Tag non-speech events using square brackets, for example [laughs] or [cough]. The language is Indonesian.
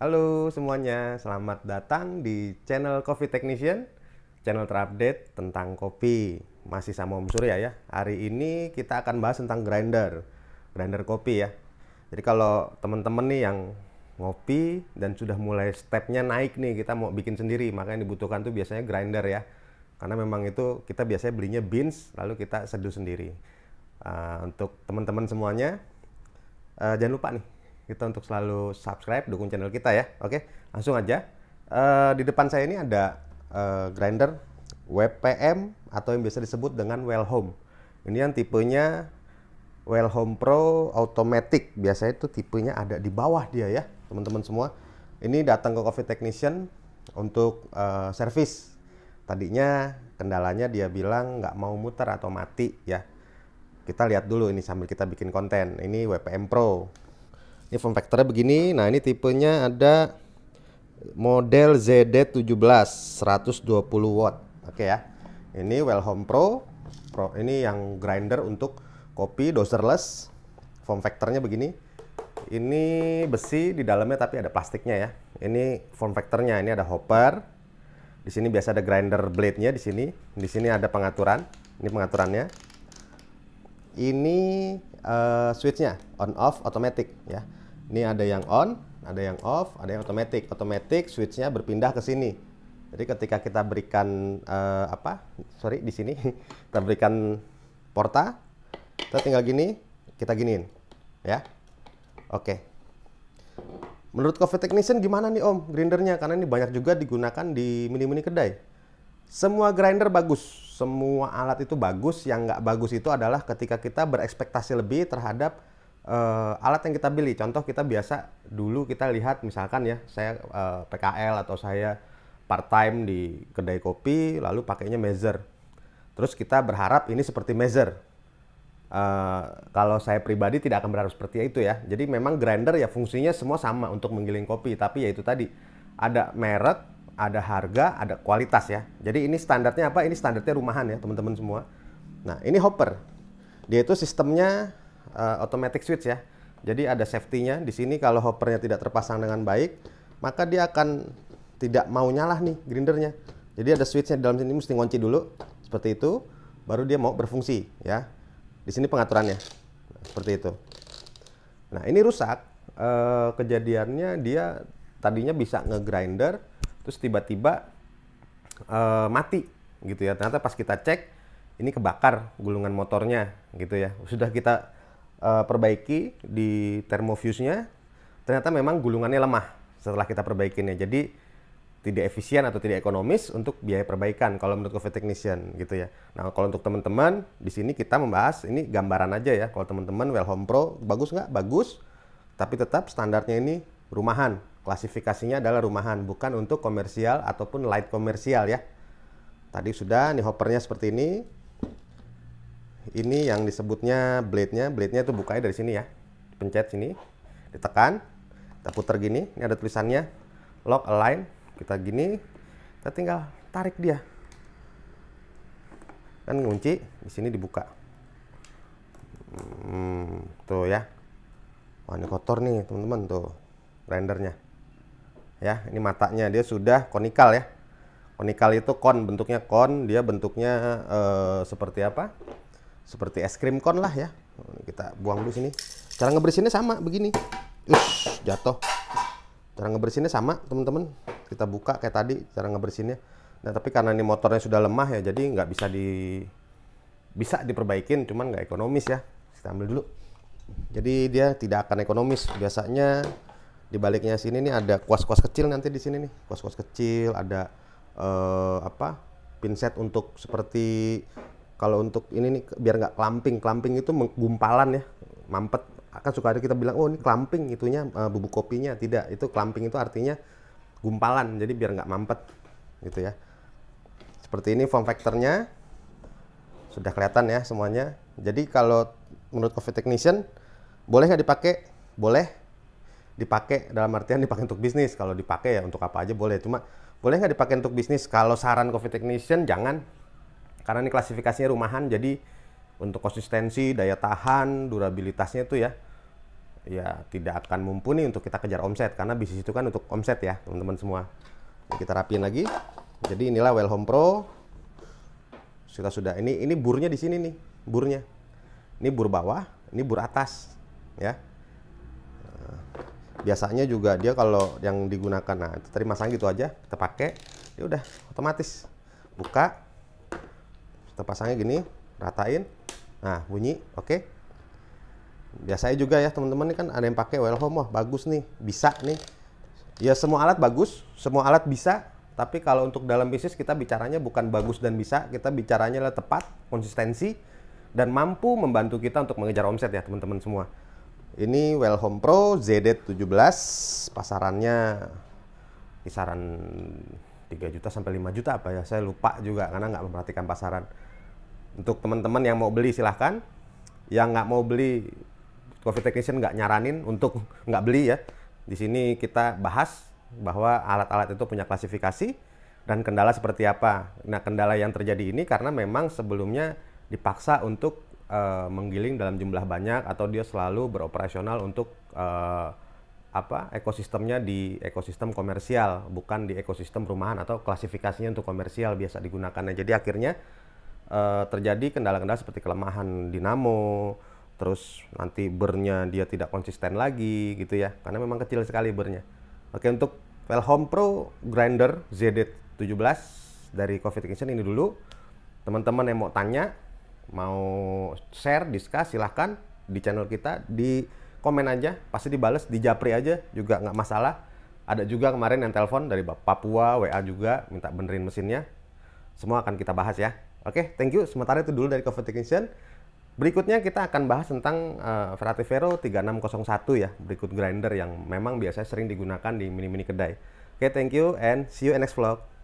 Halo semuanya, selamat datang di channel Coffee Technician, channel terupdate tentang kopi. Masih sama Om Surya ya. Hari ini kita akan bahas tentang grinder, grinder kopi ya. Jadi kalau teman-teman nih yang ngopi dan sudah mulai stepnya naik nih, kita mau bikin sendiri, maka yang dibutuhkan tuh biasanya grinder ya. Karena memang itu kita biasanya belinya beans, lalu kita seduh sendiri. Uh, untuk teman-teman semuanya, uh, jangan lupa nih kita untuk selalu subscribe dukung channel kita ya oke langsung aja uh, di depan saya ini ada uh, grinder WPM atau yang biasa disebut dengan well home ini yang tipenya well home pro automatic biasanya itu tipenya ada di bawah dia ya teman-teman semua ini datang ke coffee technician untuk uh, eh, service tadinya kendalanya dia bilang nggak mau muter atau mati ya kita lihat dulu ini sambil kita bikin konten ini WPM Pro ini form factornya begini. Nah, ini tipenya ada model ZD17 120 watt. Oke ya. Ini Well Home Pro. Pro ini yang grinder untuk kopi doserless. Form factornya begini. Ini besi di dalamnya tapi ada plastiknya ya. Ini form factornya. Ini ada hopper. Di sini biasa ada grinder blade-nya di sini. Di sini ada pengaturan. Ini pengaturannya. Ini uh, switch-nya on off automatic ya ini ada yang on, ada yang off, ada yang otomatis. Otomatis switchnya berpindah ke sini. Jadi ketika kita berikan uh, apa? Sorry di sini [laughs] kita berikan porta, kita tinggal gini, kita giniin, ya. Oke. Menurut coffee technician gimana nih Om grindernya? Karena ini banyak juga digunakan di mini-mini kedai. Semua grinder bagus, semua alat itu bagus. Yang nggak bagus itu adalah ketika kita berekspektasi lebih terhadap uh, alat yang kita beli. Contoh kita biasa dulu kita lihat misalkan ya saya uh, eh, PKL atau saya part time di kedai kopi lalu pakainya measure. Terus kita berharap ini seperti measure. Uh, kalau saya pribadi tidak akan berharap seperti itu ya. Jadi memang grinder ya fungsinya semua sama untuk menggiling kopi, tapi ya itu tadi ada merek, ada harga, ada kualitas ya. Jadi ini standarnya apa? Ini standarnya rumahan ya, teman-teman semua. Nah, ini hopper. Dia itu sistemnya uh, automatic switch ya. Jadi ada safety-nya di sini kalau hoppernya tidak terpasang dengan baik, maka dia akan tidak mau nyala nih grindernya. Jadi ada switchnya di dalam sini mesti ngunci dulu seperti itu, baru dia mau berfungsi ya. Di sini pengaturannya seperti itu. Nah ini rusak e, kejadiannya dia tadinya bisa ngegrinder, terus tiba-tiba e, mati gitu ya. Ternyata pas kita cek ini kebakar gulungan motornya gitu ya. Sudah kita uh, perbaiki di termofusnya ternyata memang gulungannya lemah setelah kita perbaikinnya. Jadi tidak efisien atau tidak ekonomis untuk biaya perbaikan kalau menurut coffee technician gitu ya. Nah kalau untuk teman-teman di sini kita membahas ini gambaran aja ya. Kalau teman-teman well home pro bagus nggak? Bagus. Tapi tetap standarnya ini rumahan. Klasifikasinya adalah rumahan bukan untuk komersial ataupun light komersial ya. Tadi sudah nih hoppernya seperti ini ini yang disebutnya blade-nya. Blade-nya itu bukanya dari sini ya. Pencet sini, ditekan, kita putar gini. Ini ada tulisannya lock align. Kita gini, kita tinggal tarik dia. Kan ngunci, di sini dibuka. Hmm, tuh ya. Wah, ini kotor nih, teman-teman tuh rendernya. Ya, ini matanya dia sudah konikal ya. Konikal itu kon bentuknya kon, dia bentuknya eh, seperti apa? seperti es krim kon lah ya kita buang dulu sini cara ngebersihinnya sama begini Ush, jatuh cara ngebersihinnya sama teman-teman kita buka kayak tadi cara ngebersihnya. nah tapi karena ini motornya sudah lemah ya jadi nggak bisa di bisa diperbaikin cuman nggak ekonomis ya kita ambil dulu jadi dia tidak akan ekonomis biasanya di baliknya sini nih ada kuas-kuas kecil nanti di sini nih kuas-kuas kecil ada eh, apa pinset untuk seperti kalau untuk ini nih biar nggak klamping, klamping itu gumpalan ya mampet Akan suka ada kita bilang oh ini klamping itunya uh, bubuk kopinya tidak itu klamping itu artinya gumpalan jadi biar nggak mampet gitu ya seperti ini form factornya sudah kelihatan ya semuanya jadi kalau menurut coffee technician boleh nggak dipakai boleh dipakai dalam artian dipakai untuk bisnis kalau dipakai ya untuk apa aja boleh cuma boleh nggak dipakai untuk bisnis kalau saran coffee technician jangan karena ini klasifikasinya rumahan, jadi untuk konsistensi, daya tahan, durabilitasnya itu ya, ya tidak akan mumpuni untuk kita kejar omset. Karena bisnis itu kan untuk omset ya, teman-teman semua. Ini kita rapiin lagi. Jadi inilah Well Home Pro. Kita sudah ini ini burnya di sini nih, burnya. Ini bur bawah, ini bur atas, ya eh, biasanya juga dia kalau yang digunakan nah itu tadi masang gitu aja kita pakai ya udah otomatis buka kita pasangnya gini ratain nah bunyi oke okay. biasanya juga ya teman-teman ini kan ada yang pakai well home wah bagus nih bisa nih ya semua alat bagus semua alat bisa tapi kalau untuk dalam bisnis kita bicaranya bukan bagus dan bisa, kita bicaranya lah tepat, konsistensi, dan mampu membantu kita untuk mengejar omset ya teman-teman semua. Ini Well Home Pro ZD17, pasarannya kisaran 3 juta sampai 5 juta apa ya saya lupa juga karena nggak memperhatikan pasaran untuk teman-teman yang mau beli silahkan yang nggak mau beli coffee technician nggak nyaranin untuk [laughs] nggak beli ya di sini kita bahas bahwa alat-alat itu punya klasifikasi dan kendala seperti apa nah kendala yang terjadi ini karena memang sebelumnya dipaksa untuk uh, menggiling dalam jumlah banyak atau dia selalu beroperasional untuk uh, apa ekosistemnya di ekosistem komersial bukan di ekosistem rumahan atau klasifikasinya untuk komersial biasa digunakan Nah, jadi akhirnya eh, terjadi kendala-kendala seperti kelemahan dinamo terus nanti bernya dia tidak konsisten lagi gitu ya karena memang kecil sekali bernya oke untuk Velhome Pro Grinder ZD17 dari Coffee Kitchen ini dulu teman-teman yang mau tanya mau share discuss silahkan di channel kita di komen aja, pasti dibales, di japri aja juga nggak masalah. Ada juga kemarin yang telepon dari Papua, WA juga, minta benerin mesinnya. Semua akan kita bahas ya. Oke, okay, thank you. Sementara itu dulu dari Coffee Technician. Berikutnya kita akan bahas tentang uh, Ferrati Vero 3601 ya, berikut grinder yang memang biasanya sering digunakan di mini-mini kedai. Oke, okay, thank you and see you in next vlog.